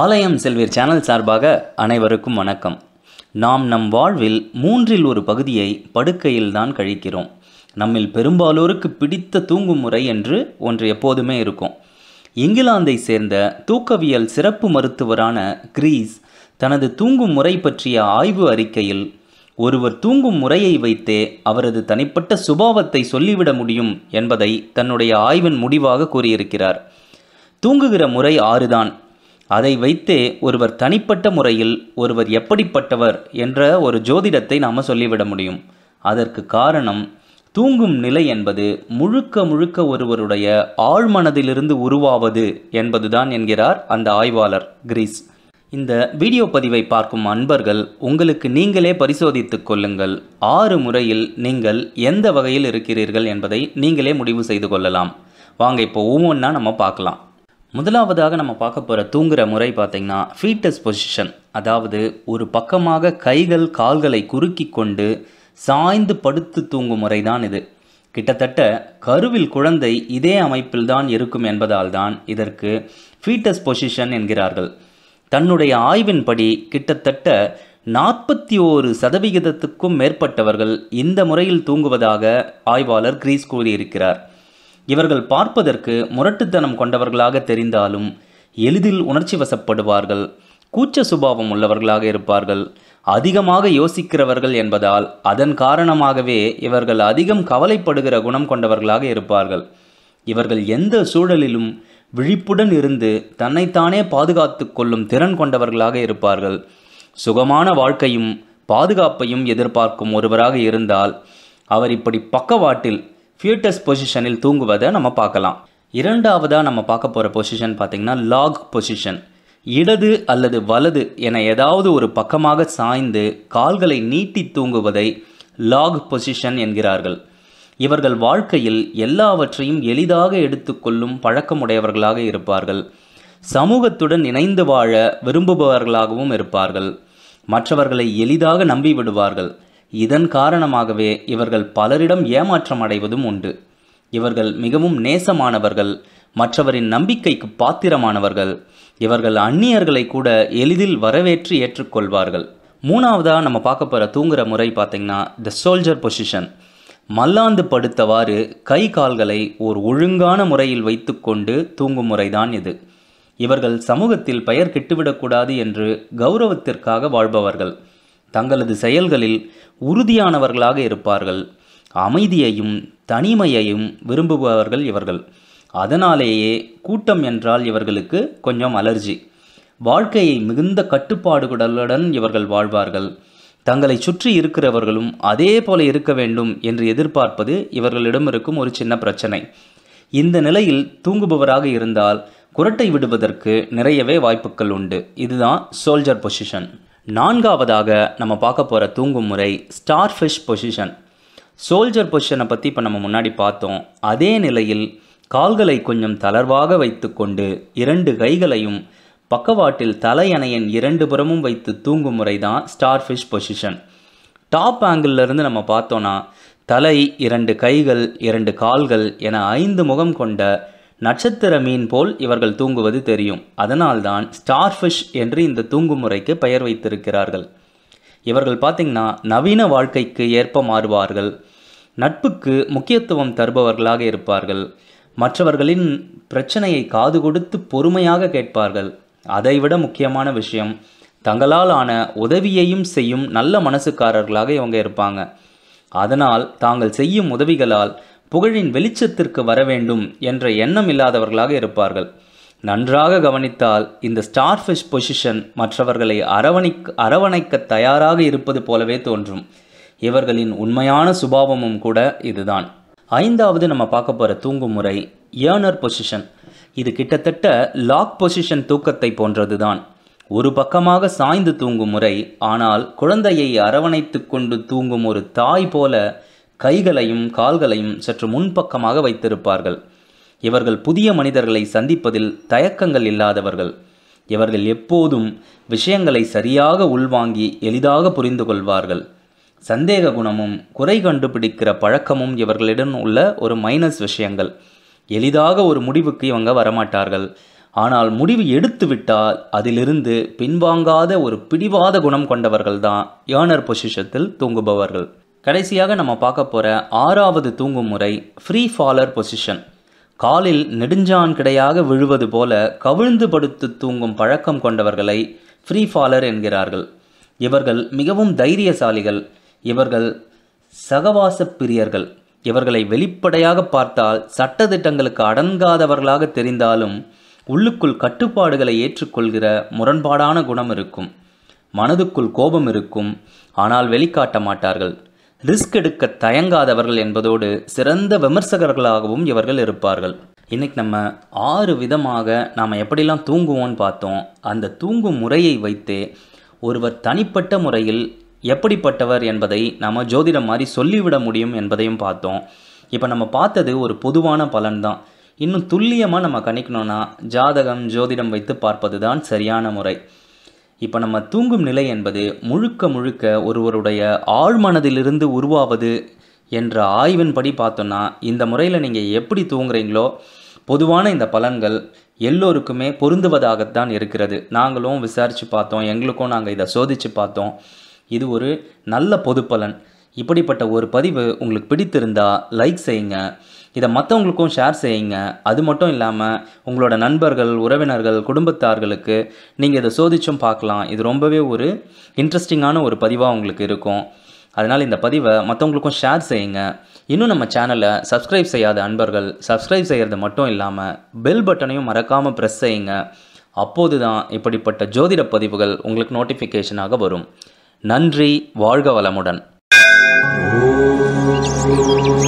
ஆலயம் செல்வீர் சேனல் சார்பாக அனைவருக்கும் வணக்கம் நாம் நம் வாழ்வில் மூன்றில் ஒரு பகுதியை படுக்கையில் தான் கழிக்கிறோம் நம்மில் பெரும்பாலோருக்கு பிடித்த தூங்கும் முறை என்று ஒன்று எப்போதுமே இருக்கும் இங்கிலாந்தை சேர்ந்த தூக்கவியல் சிறப்பு மருத்துவரான கிரீஸ் தனது தூங்கும் முறை பற்றிய ஆய்வு அறிக்கையில் ஒருவர் தூங்கும் முறையை வைத்தே அவரது தனிப்பட்ட சுபாவத்தை சொல்லிவிட முடியும் என்பதை தன்னுடைய ஆய்வின் முடிவாக கூறியிருக்கிறார் தூங்குகிற முறை ஆறுதான் அதை வைத்தே ஒருவர் தனிப்பட்ட முறையில் ஒருவர் எப்படிப்பட்டவர் என்ற ஒரு ஜோதிடத்தை நாம் சொல்லிவிட முடியும் அதற்கு காரணம் தூங்கும் நிலை என்பது முழுக்க முழுக்க ஒருவருடைய ஆழ்மனதிலிருந்து உருவாவது என்பதுதான் என்கிறார் அந்த ஆய்வாளர் கிரீஸ் இந்த வீடியோ பதிவை பார்க்கும் அன்பர்கள் உங்களுக்கு நீங்களே பரிசோதித்து கொள்ளுங்கள் ஆறு முறையில் நீங்கள் எந்த வகையில் இருக்கிறீர்கள் என்பதை நீங்களே முடிவு செய்து கொள்ளலாம் வாங்க இப்போ ஒவ்வொன்றா நம்ம பார்க்கலாம் முதலாவதாக நம்ம பார்க்க போகிற தூங்குற முறை பார்த்திங்கன்னா ஃபீட்டஸ் பொசிஷன் அதாவது ஒரு பக்கமாக கைகள் கால்களை குறுக்கி கொண்டு சாய்ந்து படுத்து தூங்கும் முறை தான் இது கிட்டத்தட்ட கருவில் குழந்தை இதே அமைப்பில் தான் இருக்கும் என்பதால் தான் இதற்கு ஃபீட்டஸ் பொசிஷன் என்கிறார்கள் தன்னுடைய ஆய்வின்படி கிட்டத்தட்ட நாற்பத்தி ஓரு சதவிகிதத்துக்கும் மேற்பட்டவர்கள் இந்த முறையில் தூங்குவதாக ஆய்வாளர் கிரீஸ் கூறியிருக்கிறார் இவர்கள் பார்ப்பதற்கு முரட்டுத்தனம் கொண்டவர்களாக தெரிந்தாலும் எளிதில் உணர்ச்சி வசப்படுவார்கள் கூச்ச சுபாவம் உள்ளவர்களாக இருப்பார்கள் அதிகமாக யோசிக்கிறவர்கள் என்பதால் அதன் காரணமாகவே இவர்கள் அதிகம் கவலைப்படுகிற குணம் கொண்டவர்களாக இருப்பார்கள் இவர்கள் எந்த சூழலிலும் விழிப்புடன் இருந்து தன்னைத்தானே பாதுகாத்து கொள்ளும் திறன் கொண்டவர்களாக இருப்பார்கள் சுகமான வாழ்க்கையும் பாதுகாப்பையும் எதிர்பார்க்கும் ஒருவராக இருந்தால் அவர் இப்படி பக்கவாட்டில் ஃபியூட்டஸ் பொசிஷனில் தூங்குவதை நம்ம பார்க்கலாம் இரண்டாவதாக நம்ம பார்க்க போகிற பொசிஷன் பார்த்திங்கன்னா லாக் பொசிஷன் இடது அல்லது வலது என ஏதாவது ஒரு பக்கமாக சாய்ந்து கால்களை நீட்டி தூங்குவதை லாக் பொசிஷன் என்கிறார்கள் இவர்கள் வாழ்க்கையில் எல்லாவற்றையும் எளிதாக எடுத்துக்கொள்ளும் பழக்கமுடையவர்களாக இருப்பார்கள் சமூகத்துடன் இணைந்து வாழ விரும்புபவர்களாகவும் இருப்பார்கள் மற்றவர்களை எளிதாக நம்பிவிடுவார்கள் இதன் காரணமாகவே இவர்கள் பலரிடம் ஏமாற்றம் அடைவதும் உண்டு இவர்கள் மிகவும் நேசமானவர்கள் மற்றவரின் நம்பிக்கைக்கு பாத்திரமானவர்கள் இவர்கள் அந்நியர்களை கூட எளிதில் வரவேற்று ஏற்றுக்கொள்வார்கள் மூணாவதாக நம்ம பார்க்க போகிற தூங்குற முறை பார்த்திங்கன்னா த சோல்ஜர் பொசிஷன் மல்லாந்து படுத்தவாறு கை கால்களை ஒரு ஒழுங்கான முறையில் வைத்துக்கொண்டு தூங்கும் முறைதான் இது இவர்கள் சமூகத்தில் பெயர் கெட்டுவிடக்கூடாது என்று கௌரவத்திற்காக வாழ்பவர்கள் தங்களது செயல்களில் உறுதியானவர்களாக இருப்பார்கள் அமைதியையும் தனிமையையும் விரும்புபவர்கள் இவர்கள் அதனாலேயே கூட்டம் என்றால் இவர்களுக்கு கொஞ்சம் அலர்ஜி வாழ்க்கையை மிகுந்த கட்டுப்பாடுகளுடன் இவர்கள் வாழ்வார்கள் தங்களை சுற்றி இருக்கிறவர்களும் அதே போல இருக்க வேண்டும் என்று எதிர்பார்ப்பது இவர்களிடம் இருக்கும் ஒரு சின்ன பிரச்சனை இந்த நிலையில் தூங்குபவராக இருந்தால் குரட்டை விடுவதற்கு நிறையவே வாய்ப்புகள் உண்டு இதுதான் சோல்ஜர் பொசிஷன் நான்காவதாக நம்ம பார்க்க போகிற தூங்கும் முறை ஸ்டார் ஃபிஷ் பொசிஷன் சோல்ஜர் பொசிஷனை பற்றி இப்போ நம்ம முன்னாடி பார்த்தோம் அதே நிலையில் கால்களை கொஞ்சம் தளர்வாக வைத்துக்கொண்டு இரண்டு கைகளையும் பக்கவாட்டில் தலையணையின் இரண்டு புறமும் வைத்து தூங்கும் முறை தான் ஸ்டார் ஃபிஷ் பொசிஷன் டாப் ஆங்கிளிருந்து நம்ம பார்த்தோன்னா தலை இரண்டு கைகள் இரண்டு கால்கள் என ஐந்து முகம் கொண்ட நட்சத்திர மீன் போல் இவர்கள் தூங்குவது தெரியும் அதனால்தான் ஸ்டார்ஃபிஷ் என்று இந்த தூங்கும் முறைக்கு பெயர் வைத்திருக்கிறார்கள் இவர்கள் பார்த்திங்கன்னா நவீன வாழ்க்கைக்கு ஏற்ப மாறுவார்கள் நட்புக்கு முக்கியத்துவம் தருபவர்களாக இருப்பார்கள் மற்றவர்களின் பிரச்சனையை காது கொடுத்து பொறுமையாக கேட்பார்கள் அதைவிட முக்கியமான விஷயம் தங்களால் ஆன உதவியையும் செய்யும் நல்ல மனசுக்காரர்களாக இவங்க இருப்பாங்க அதனால் தாங்கள் செய்யும் உதவிகளால் புகழின் வெளிச்சத்திற்கு வர வேண்டும் என்ற எண்ணம் இல்லாதவர்களாக இருப்பார்கள் நன்றாக கவனித்தால் இந்த ஸ்டார்ஃபிஷ் பொசிஷன் மற்றவர்களை அரவணை அரவணைக்க தயாராக இருப்பது போலவே தோன்றும் இவர்களின் உண்மையான சுபாவமும் கூட இதுதான் ஐந்தாவது நம்ம பார்க்க போகிற தூங்கும் முறை ஏர்னர் பொசிஷன் இது கிட்டத்தட்ட லாக் பொசிஷன் தூக்கத்தை போன்றது தான் ஒரு பக்கமாக சாய்ந்து தூங்கும் முறை ஆனால் குழந்தையை அரவணைத்து கொண்டு தூங்கும் ஒரு தாய் போல கைகளையும் கால்களையும் சற்று முன்பக்கமாக வைத்திருப்பார்கள் இவர்கள் புதிய மனிதர்களை சந்திப்பதில் தயக்கங்கள் இல்லாதவர்கள் இவர்கள் எப்போதும் விஷயங்களை சரியாக உள்வாங்கி எளிதாக புரிந்து கொள்வார்கள் சந்தேக குணமும் குறை கண்டுபிடிக்கிற பழக்கமும் இவர்களிடம் உள்ள ஒரு மைனஸ் விஷயங்கள் எளிதாக ஒரு முடிவுக்கு இவங்க வரமாட்டார்கள் ஆனால் முடிவு எடுத்துவிட்டால் அதிலிருந்து பின்வாங்காத ஒரு பிடிவாத குணம் கொண்டவர்கள்தான் ஏர்னர் பொசிஷத்தில் தூங்குபவர்கள் கடைசியாக நம்ம பார்க்க போகிற ஆறாவது தூங்கும் முறை ஃப்ரீ ஃபாலர் பொசிஷன் காலில் நெடுஞ்சான் கிடையாக விழுவது போல கவிழ்ந்து படுத்து தூங்கும் பழக்கம் கொண்டவர்களை ஃப்ரீ ஃபாலர் என்கிறார்கள் இவர்கள் மிகவும் தைரியசாலிகள் இவர்கள் சகவாச பிரியர்கள் இவர்களை வெளிப்படையாக பார்த்தால் சட்டத்திட்டங்களுக்கு அடங்காதவர்களாக தெரிந்தாலும் உள்ளுக்குள் கட்டுப்பாடுகளை ஏற்றுக்கொள்கிற முரண்பாடான குணம் இருக்கும் மனதுக்குள் கோபம் இருக்கும் ஆனால் வெளிக்காட்ட மாட்டார்கள் ரிஸ்க் எடுக்க தயங்காதவர்கள் என்பதோடு சிறந்த விமர்சகர்களாகவும் இவர்கள் இருப்பார்கள் இன்றைக்கி நம்ம ஆறு விதமாக நாம் எப்படிலாம் தூங்குவோம்னு பார்த்தோம் அந்த தூங்கும் முறையை வைத்தே ஒருவர் தனிப்பட்ட முறையில் எப்படிப்பட்டவர் என்பதை நம்ம ஜோதிடம் மாதிரி சொல்லிவிட முடியும் என்பதையும் பார்த்தோம் இப்போ நம்ம பார்த்தது ஒரு பொதுவான பலன்தான் இன்னும் துல்லியமாக நம்ம கணிக்கணும்னா ஜாதகம் ஜோதிடம் வைத்து பார்ப்பது தான் சரியான முறை இப்போ நம்ம தூங்கும் நிலை என்பது முழுக்க முழுக்க ஒருவருடைய ஆழ்மனதிலிருந்து உருவாவது என்ற ஆய்வின்படி பார்த்தோன்னா இந்த முறையில் நீங்கள் எப்படி தூங்குறீங்களோ பொதுவான இந்த பலன்கள் எல்லோருக்குமே பொருந்துவதாகத்தான் இருக்கிறது நாங்களும் விசாரித்து பார்த்தோம் எங்களுக்கும் நாங்கள் இதை சோதித்து பார்த்தோம் இது ஒரு நல்ல பொது பலன் இப்படிப்பட்ட ஒரு பதிவு உங்களுக்கு பிடித்திருந்தால் லைக் செய்யுங்க இதை மற்றவங்களுக்கும் ஷேர் செய்யுங்க அது மட்டும் இல்லாமல் உங்களோட நண்பர்கள் உறவினர்கள் குடும்பத்தார்களுக்கு நீங்கள் இதை சோதிச்சும் பார்க்கலாம் இது ரொம்பவே ஒரு இன்ட்ரெஸ்டிங்கான ஒரு பதிவாக உங்களுக்கு இருக்கும் அதனால் இந்த பதிவை மற்றவங்களுக்கும் ஷேர் செய்யுங்க இன்னும் நம்ம சேனலை சப்ஸ்கிரைப் செய்யாத அன்பர்கள் சப்ஸ்கிரைப் செய்கிறது மட்டும் இல்லாமல் பெல் பட்டனையும் மறக்காமல் ப்ரெஸ் செய்யுங்க அப்போது தான் இப்படிப்பட்ட ஜோதிட பதிவுகள் உங்களுக்கு நோட்டிஃபிகேஷனாக வரும் நன்றி வாழ்க வளமுடன் Música